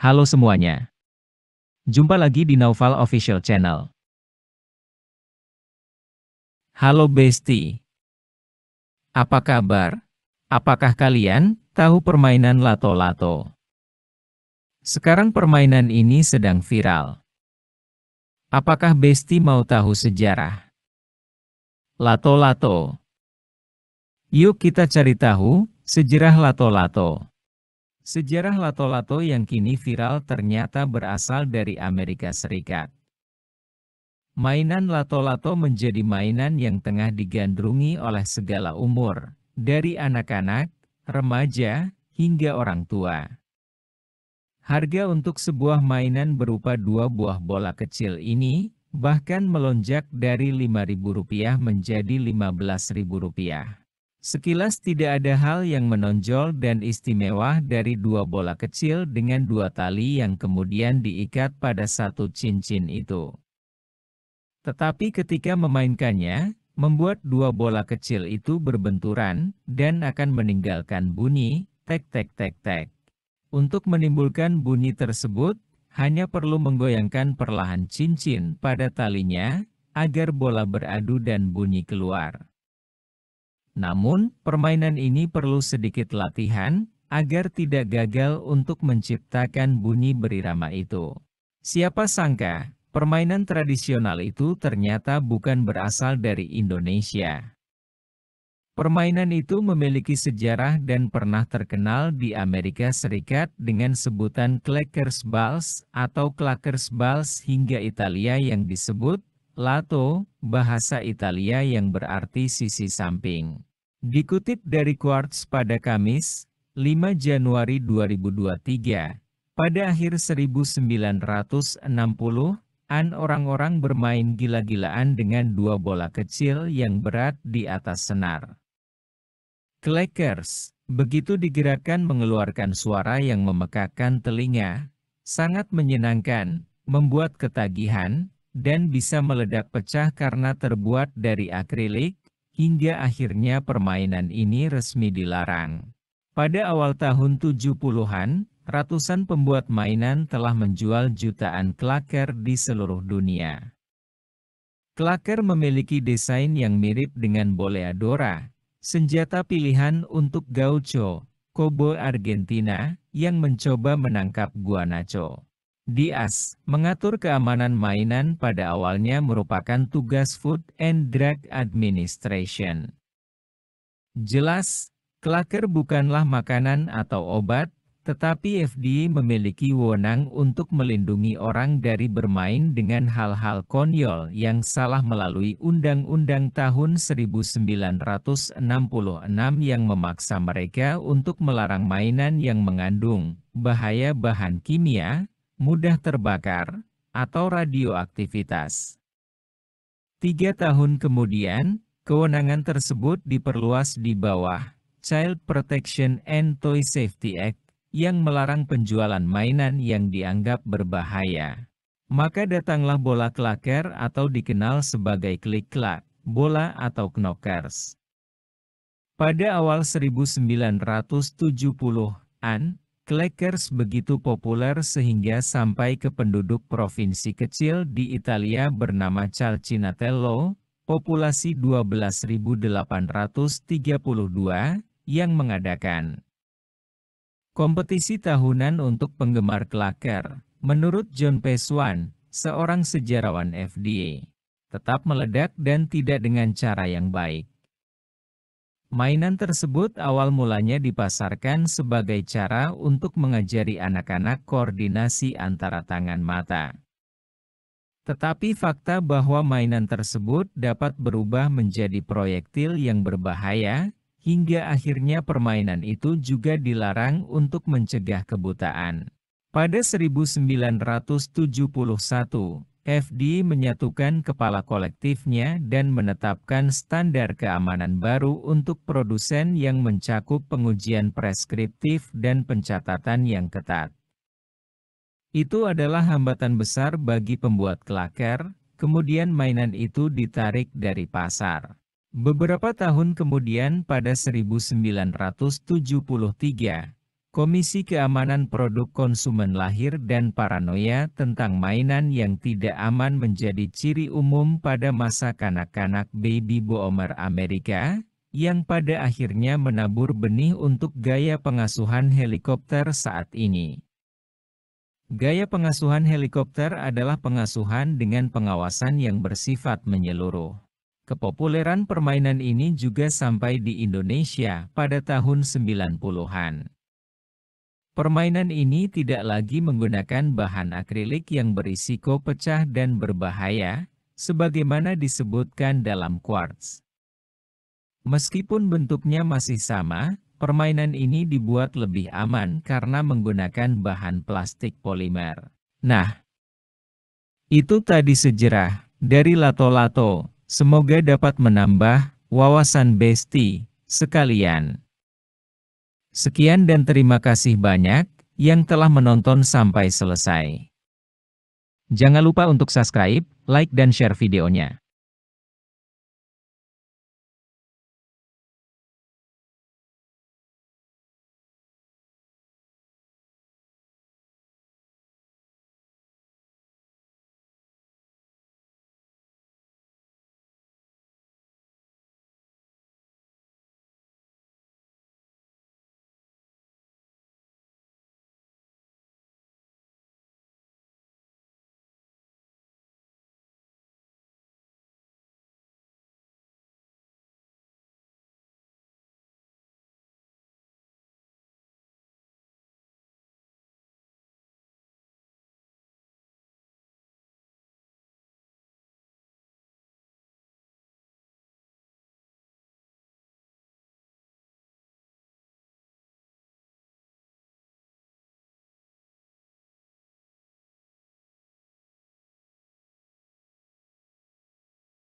Halo semuanya. Jumpa lagi di Naufal Official Channel. Halo Besti. Apa kabar? Apakah kalian tahu permainan lato-lato? Sekarang permainan ini sedang viral. Apakah Besti mau tahu sejarah? Lato-lato. Yuk kita cari tahu sejarah lato-lato. Sejarah lato-lato yang kini viral ternyata berasal dari Amerika Serikat. Mainan lato-lato menjadi mainan yang tengah digandrungi oleh segala umur, dari anak-anak, remaja, hingga orang tua. Harga untuk sebuah mainan berupa dua buah bola kecil ini, bahkan melonjak dari Rp5.000 menjadi Rp15.000. Sekilas tidak ada hal yang menonjol dan istimewa dari dua bola kecil dengan dua tali yang kemudian diikat pada satu cincin itu. Tetapi ketika memainkannya, membuat dua bola kecil itu berbenturan dan akan meninggalkan bunyi tek tek tek tek. Untuk menimbulkan bunyi tersebut, hanya perlu menggoyangkan perlahan cincin pada talinya agar bola beradu dan bunyi keluar. Namun, permainan ini perlu sedikit latihan, agar tidak gagal untuk menciptakan bunyi berirama itu. Siapa sangka, permainan tradisional itu ternyata bukan berasal dari Indonesia. Permainan itu memiliki sejarah dan pernah terkenal di Amerika Serikat dengan sebutan clackers balls atau clackers balls hingga Italia yang disebut Lato, bahasa Italia yang berarti sisi samping. Dikutip dari Quartz pada Kamis, 5 Januari 2023, pada akhir 1960, an orang-orang bermain gila-gilaan dengan dua bola kecil yang berat di atas senar. Clackers, begitu digerakkan mengeluarkan suara yang memekakan telinga, sangat menyenangkan, membuat ketagihan, dan bisa meledak pecah karena terbuat dari akrilik, hingga akhirnya permainan ini resmi dilarang. Pada awal tahun 70-an, ratusan pembuat mainan telah menjual jutaan klaker di seluruh dunia. Klaker memiliki desain yang mirip dengan boleadora, senjata pilihan untuk gaucho, kobo Argentina, yang mencoba menangkap guanaco. DIAS, mengatur keamanan mainan pada awalnya merupakan tugas Food and Drug Administration. Jelas, klaker bukanlah makanan atau obat, tetapi FDA memiliki wewenang untuk melindungi orang dari bermain dengan hal-hal konyol yang salah melalui Undang-Undang Tahun 1966 yang memaksa mereka untuk melarang mainan yang mengandung bahaya bahan kimia, mudah terbakar, atau radioaktivitas. Tiga tahun kemudian, kewenangan tersebut diperluas di bawah Child Protection and Toy Safety Act yang melarang penjualan mainan yang dianggap berbahaya. Maka datanglah bola klaker atau dikenal sebagai klik-klak, bola atau knockers. Pada awal 1970-an, Clackers begitu populer sehingga sampai ke penduduk provinsi kecil di Italia bernama Calcinatello, populasi 12.832, yang mengadakan kompetisi tahunan untuk penggemar klaker. Menurut John Peswan, seorang sejarawan FDA, tetap meledak dan tidak dengan cara yang baik. Mainan tersebut awal mulanya dipasarkan sebagai cara untuk mengajari anak-anak koordinasi antara tangan mata. Tetapi fakta bahwa mainan tersebut dapat berubah menjadi proyektil yang berbahaya, hingga akhirnya permainan itu juga dilarang untuk mencegah kebutaan. Pada 1971, FD menyatukan kepala kolektifnya dan menetapkan standar keamanan baru untuk produsen yang mencakup pengujian preskriptif dan pencatatan yang ketat. Itu adalah hambatan besar bagi pembuat kelakar, kemudian mainan itu ditarik dari pasar. Beberapa tahun kemudian pada 1973, Komisi Keamanan Produk Konsumen lahir dan paranoia tentang mainan yang tidak aman menjadi ciri umum pada masa kanak-kanak baby boomer Amerika, yang pada akhirnya menabur benih untuk gaya pengasuhan helikopter saat ini. Gaya pengasuhan helikopter adalah pengasuhan dengan pengawasan yang bersifat menyeluruh. Kepopuleran permainan ini juga sampai di Indonesia pada tahun 90-an. Permainan ini tidak lagi menggunakan bahan akrilik yang berisiko pecah dan berbahaya, sebagaimana disebutkan dalam quartz. Meskipun bentuknya masih sama, permainan ini dibuat lebih aman karena menggunakan bahan plastik polimer. Nah, itu tadi sejarah dari Lato Lato. Semoga dapat menambah wawasan Besti sekalian. Sekian dan terima kasih banyak yang telah menonton sampai selesai. Jangan lupa untuk subscribe, like dan share videonya.